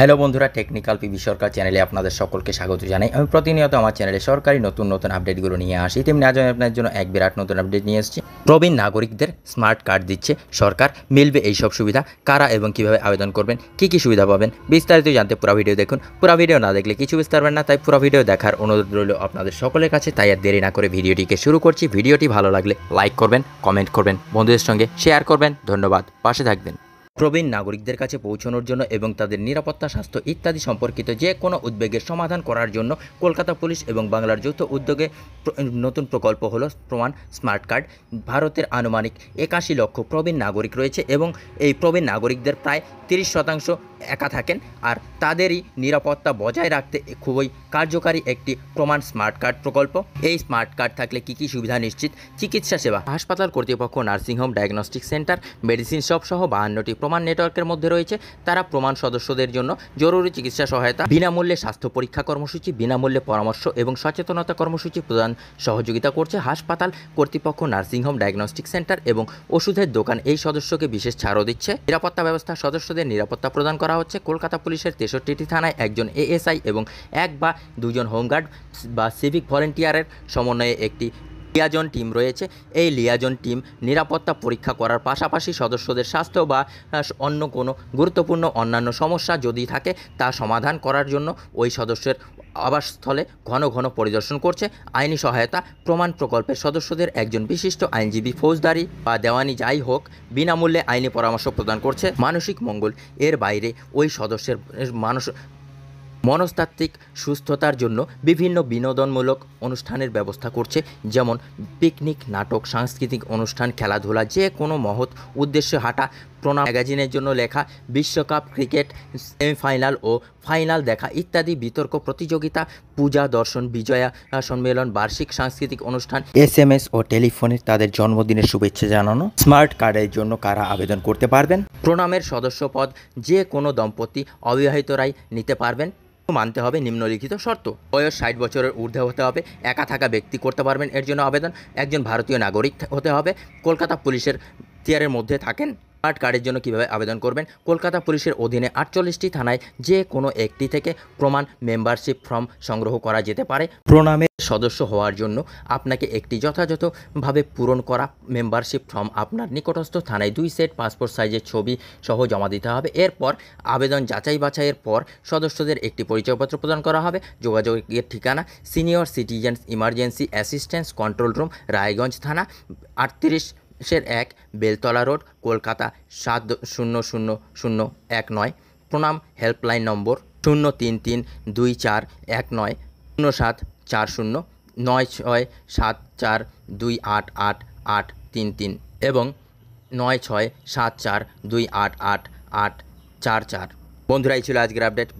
hello বন্ধুরা technical PB সরকার চ্যানেলে আপনাদের সকলকে স্বাগত জানাই আমি প্রতিনিয়ত আমার চ্যানেলে সরকারি নতুন নতুন আপডেটগুলো নিয়ে আসি তেমনি আজ আমি আপনার জন্য এক বিরাট নতুন আপডেট নিয়ে এসেছি প্রবীণ নাগরিকদের স্মার্ট কার্ড দিচ্ছে সরকার মিলবে এই সব সুবিধা কারা এবং কিভাবে আবেদন করবেন কি কি সুবিধা পাবেন বিস্তারিত জানতে পুরো ভিডিও দেখুন পুরো ভিডিও না দেখলে কিছু বুঝতে পারবেন না তাই পুরো ভিডিও দেখার অনুরোধ রইল আপনাদের সকলের কাছে তাই আর দেরি না করে ভিডিওটিকে শুরু করছি ভিডিওটি ভালো লাগলে লাইক করবেন কমেন্ট করবেন বন্ধুদের সঙ্গে শেয়ার করবেন ধন্যবাদ পাশে থাকবেন প্রবীণ নাগরিকদের কাছে পৌঁছানোর জন্য এবং তাদের নিরাপত্তা স্বাস্থ্য ইত্যাদি সম্পর্কিত যে কোনো উদ্বেগের সমাধান করার জন্য কলকাতা পুলিশ এবং বাংলার যৌথ উদ্যোগে নতুন প্রকল্প হলো প্রমাণ স্মার্ট কার্ড ভারতের আনুমানিক একাশি লক্ষ প্রবীণ নাগরিক রয়েছে এবং এই প্রবীণ নাগরিকদের প্রায় তিরিশ শতাংশ একা থাকেন আর তাদেরই নিরাপত্তা বজায় রাখতে খুবই কার্যকারী একটি প্রমাণ স্মার্ট কার্ড প্রকল্প এই স্মার্ট কার্ড থাকলে কী কী সুবিধা নিশ্চিত চিকিৎসা সেবা হাসপাতাল কর্তৃপক্ষ nursing home diagnostic centre medicine shop সহ বাহান্নটি প্রমাণ নেটওয়ার্কের মধ্যে রয়েছে তারা প্রমাণ সদস্যদের জন্য জরুরি চিকিৎসা সহায়তা বিনামূল্যে স্বাস্থ্য পরীক্ষা কর্মসূচি বিনামূল্যে পরামর্শ এবং সচেতনতা কর্মসূচি প্রদান সহযোগিতা করছে হাসপাতাল কর্তৃপক্ষ নার্সিংহোম ডায়াগনস্টিক সেন্টার এবং ওষুধের দোকান এই সদস্যকে বিশেষ ছাড়ও দিচ্ছে নিরাপত্তা ব্যবস্থা সদস্যদের নিরাপত্তা প্রদান করা হচ্ছে কলকাতা পুলিশের তেষট্টিটি থানায় একজন এএসআই এবং এক বা দুজন হোমগার্ড বা সিভিক ভলেন্টিয়ারের সমন্বয়ে একটি লিয়াজন টিম রয়েছে এই লিয়াজন টিম নিরাপত্তা পরীক্ষা করার পাশাপাশি সদস্যদের স্বাস্থ্য বা অন্য কোনো গুরুত্বপূর্ণ অন্যান্য সমস্যা যদি থাকে তা সমাধান করার জন্য ওই সদস্যের আবাসস্থলে ঘন ঘন পরিদর্শন করছে আইনি সহায়তা প্রমাণ প্রকল্পের সদস্যদের একজন বিশিষ্ট আইনজীবী ফৌজদারি বা দেওয়ানি যাই হোক বিনামূল্যে আইনি পরামর্শ প্রদান করছে মানসিক মঙ্গল এর বাইরে ওই সদস্যের মানুষ মনস্তাত্ত্বিক সুস্থতার জন্য বিভিন্ন বিনোদনমূলক অনুষ্ঠানের ব্যবস্থা করছে যেমন পিকনিক নাটক সাংস্কৃতিক অনুষ্ঠান খেলাধুলা যে কোনো মহৎ উদ্দেশ্যে হাঁটা প্রণাম ম্যাগাজিনের জন্য লেখা বিশ্বকাপ ক্রিকেট সেমিফাইনাল ও ফাইনাল দেখা ইত্যাদি বিতর্ক প্রতিযোগিতা পূজা দর্শন বিজয়া সম্মেলন বার্ষিক সাংস্কৃতিক অনুষ্ঠান এস এম এস ও টেলিফোনে তাদের জন্মদিনের শুভেচ্ছা জানানো স্মার্ট কার্ডের জন্য কারা আবেদন করতে পারবেন প্রণামের সদস্য পদ যে কোনো দম্পতি অবিবাহিতরাই নিতে পারবেন মানতে হবে নিম্নলিখিত শর্ত বয়স ষাট বছরের ঊর্ধ্বে হতে হবে একা থাকা ব্যক্তি করতে পারবেন এর জন্য আবেদন একজন ভারতীয় নাগরিক হতে হবে কলকাতা পুলিশের তিয়ারের মধ্যে থাকেন স্মার্ট কার্ডের জন্য কিভাবে আবেদন করবেন কলকাতা পুলিশের অধীনে আটচল্লিশটি থানায় যে কোনো একটি থেকে প্রমাণ মেম্বারশিপ ফর্ম সংগ্রহ করা যেতে পারে প্রণামের সদস্য হওয়ার জন্য আপনাকে একটি যথাযথভাবে পূরণ করা মেম্বারশিপ ফর্ম আপনার নিকটস্থ থানায় দুই সেট পাসপোর্ট সাইজের ছবি সহ জমা দিতে হবে এরপর আবেদন যাচাই বাছাইয়ের পর সদস্যদের একটি পরিচয়পত্র প্রদান করা হবে যোগাযোগের ঠিকানা senior citizens emergency assistance control room Raiganj থানা আটত্রিশ সের এক বেলতলা রোড কলকাতা সাত শূন্য শূন্য শূন্য এক নয় প্রণাম হেল্পলাইন নম্বর শূন্য তিন তিন দুই চার এক নয় শূন্য সাত চার শূন্য নয় ছয় সাত চার দুই আট আট আট তিন তিন এবং নয় ছয় সাত চার দুই আট আট আট চার চার বন্ধুরাই ছিল আজকের আপডেট